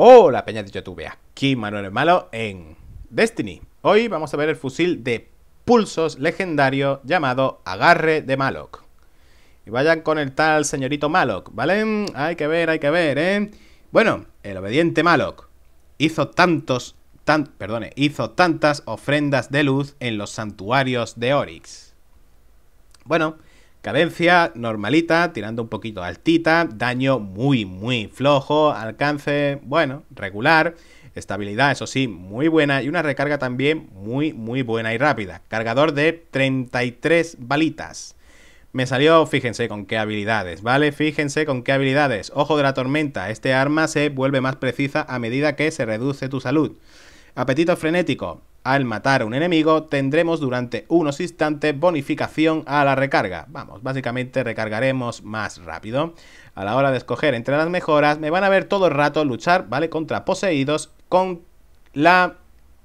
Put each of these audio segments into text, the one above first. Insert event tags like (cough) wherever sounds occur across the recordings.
Hola Peña de YouTube, aquí Manuel Malo en Destiny. Hoy vamos a ver el fusil de pulsos legendario llamado Agarre de Malok. Y vayan con el tal señorito Malok, ¿vale? Hay que ver, hay que ver, ¿eh? Bueno, el obediente Malok hizo tantos, Perdón, hizo tantas ofrendas de luz en los santuarios de Oryx. Bueno, Cadencia normalita, tirando un poquito altita, daño muy, muy flojo, alcance, bueno, regular, estabilidad, eso sí, muy buena y una recarga también muy, muy buena y rápida. Cargador de 33 balitas. Me salió, fíjense con qué habilidades, ¿vale? Fíjense con qué habilidades. Ojo de la tormenta, este arma se vuelve más precisa a medida que se reduce tu salud. Apetito frenético, al matar a un enemigo tendremos durante unos instantes bonificación a la recarga. Vamos, básicamente recargaremos más rápido. A la hora de escoger entre las mejoras me van a ver todo el rato luchar, ¿vale? Contra poseídos con la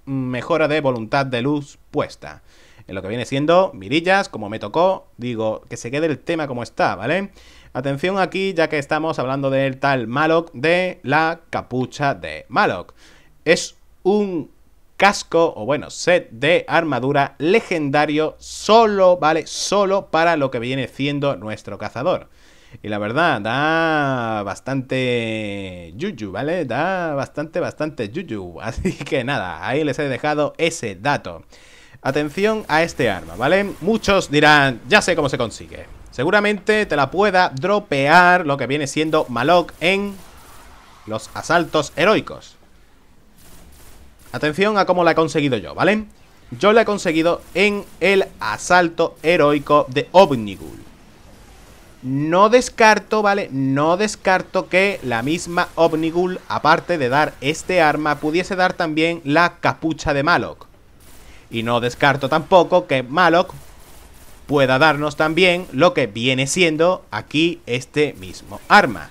mejora de voluntad de luz puesta. En lo que viene siendo mirillas, como me tocó, digo que se quede el tema como está, ¿vale? Atención aquí, ya que estamos hablando del tal Malok de la capucha de Malok. Es un casco o bueno, set de armadura legendario solo, ¿vale? Solo para lo que viene siendo nuestro cazador. Y la verdad, da bastante yuyu, ¿vale? Da bastante, bastante yuyu. (laughs) Así que nada, ahí les he dejado ese dato. Atención a este arma, ¿vale? Muchos dirán, ya sé cómo se consigue. Seguramente te la pueda dropear lo que viene siendo Malok en los asaltos heroicos. Atención a cómo la he conseguido yo, ¿vale? Yo la he conseguido en el asalto heroico de Omnigul. No descarto, ¿vale? No descarto que la misma Omnigul, aparte de dar este arma, pudiese dar también la capucha de Malok. Y no descarto tampoco que Malok pueda darnos también lo que viene siendo aquí este mismo arma.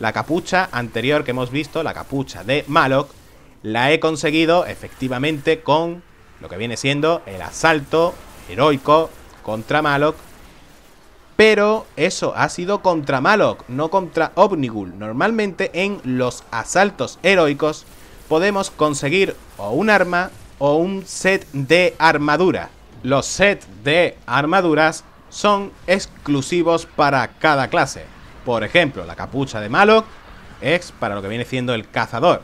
La capucha anterior que hemos visto, la capucha de Malok, la he conseguido efectivamente con lo que viene siendo el asalto heroico contra Malok. Pero eso ha sido contra Malok, no contra Omnigul. Normalmente en los asaltos heroicos podemos conseguir o un arma o un set de armadura. Los sets de armaduras son exclusivos para cada clase. Por ejemplo, la capucha de Malok es para lo que viene siendo el cazador.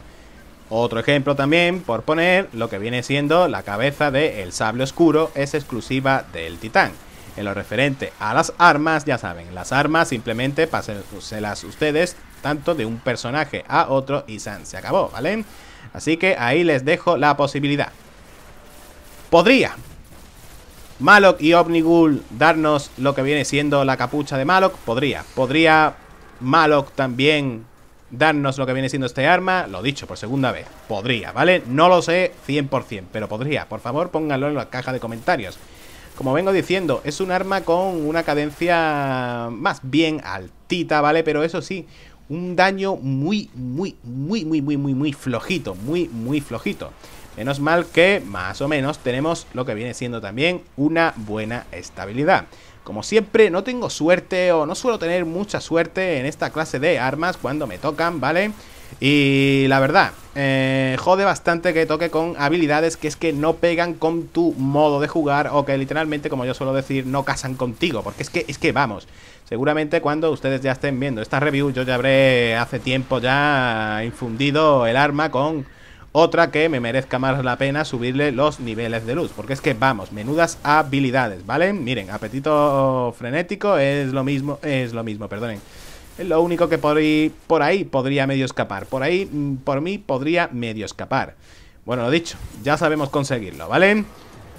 Otro ejemplo también, por poner, lo que viene siendo la cabeza de Sable Oscuro es exclusiva del Titán. En lo referente a las armas, ya saben, las armas simplemente pásenselas ustedes tanto de un personaje a otro y san, se acabó, ¿vale? Así que ahí les dejo la posibilidad. Podría Malok y Omnigul darnos lo que viene siendo la capucha de Malok, podría. Podría Malok también darnos lo que viene siendo este arma, lo dicho, por segunda vez, podría, ¿vale? No lo sé 100%, pero podría, por favor pónganlo en la caja de comentarios. Como vengo diciendo, es un arma con una cadencia más bien altita, ¿vale? Pero eso sí, un daño muy, muy, muy, muy, muy, muy, muy flojito, muy, muy flojito. Menos mal que, más o menos, tenemos lo que viene siendo también una buena estabilidad. Como siempre, no tengo suerte o no suelo tener mucha suerte en esta clase de armas cuando me tocan, ¿vale? Y la verdad, eh, jode bastante que toque con habilidades que es que no pegan con tu modo de jugar o que literalmente, como yo suelo decir, no casan contigo. Porque es que, es que vamos, seguramente cuando ustedes ya estén viendo esta review yo ya habré hace tiempo ya infundido el arma con otra que me merezca más la pena subirle los niveles de luz. Porque es que vamos, menudas habilidades, ¿vale? Miren, apetito frenético es lo mismo, es lo mismo, perdonen. lo único que por ahí, por ahí podría medio escapar. Por ahí, mm, por mí, podría medio escapar. Bueno, lo dicho, ya sabemos conseguirlo, ¿vale?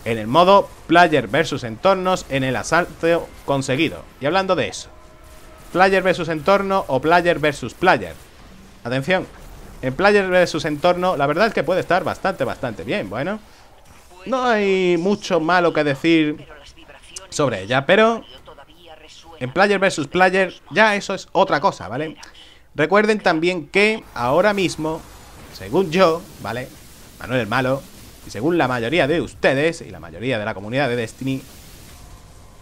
En el modo Player versus Entornos, en el asalto conseguido. Y hablando de eso, Player versus Entorno o Player versus Player. Atención, en player versus entorno, la verdad es que puede estar bastante, bastante bien, bueno. No hay mucho malo que decir sobre ella, pero en player versus player ya eso es otra cosa, ¿vale? Recuerden también que ahora mismo, según yo, ¿vale? Manuel el Malo, y según la mayoría de ustedes y la mayoría de la comunidad de Destiny,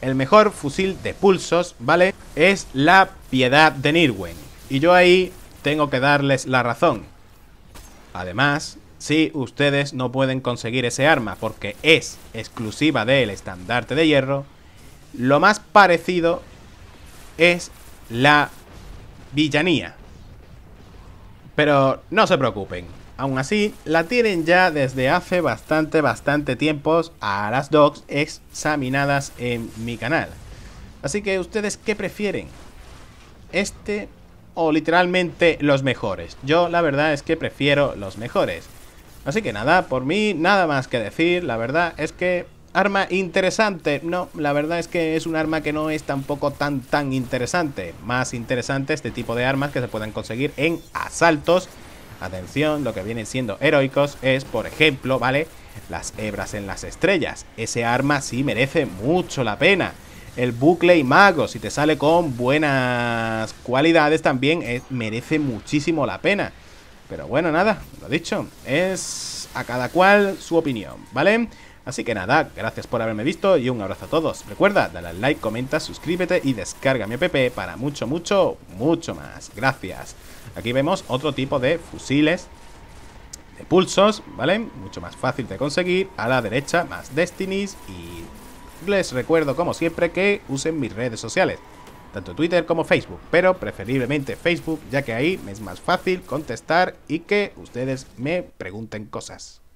el mejor fusil de pulsos, ¿vale? Es la piedad de Nirwen. Y yo ahí tengo que darles la razón. Además, si ustedes no pueden conseguir ese arma porque es exclusiva del estandarte de hierro, lo más parecido es la villanía. Pero no se preocupen, aún así la tienen ya desde hace bastante, bastante tiempos a las dogs examinadas en mi canal. Así que ustedes, ¿qué prefieren? Este o literalmente los mejores. Yo la verdad es que prefiero los mejores. Así que nada, por mí nada más que decir, la verdad es que arma interesante. No, la verdad es que es un arma que no es tampoco tan tan interesante. Más interesante este tipo de armas que se pueden conseguir en asaltos. Atención, lo que vienen siendo heroicos es, por ejemplo, ¿vale? Las hebras en las estrellas. Ese arma sí merece mucho la pena el bucle y mago, si te sale con buenas cualidades también, eh, merece muchísimo la pena. Pero bueno, nada, lo dicho, es a cada cual su opinión, ¿vale? Así que nada, gracias por haberme visto y un abrazo a todos. Recuerda, dale al like, comenta, suscríbete y descarga mi app para mucho, mucho, mucho más. Gracias. Aquí vemos otro tipo de fusiles de pulsos, ¿vale? Mucho más fácil de conseguir. A la derecha, más Destinies y les recuerdo, como siempre, que usen mis redes sociales, tanto Twitter como Facebook, pero preferiblemente Facebook, ya que ahí me es más fácil contestar y que ustedes me pregunten cosas.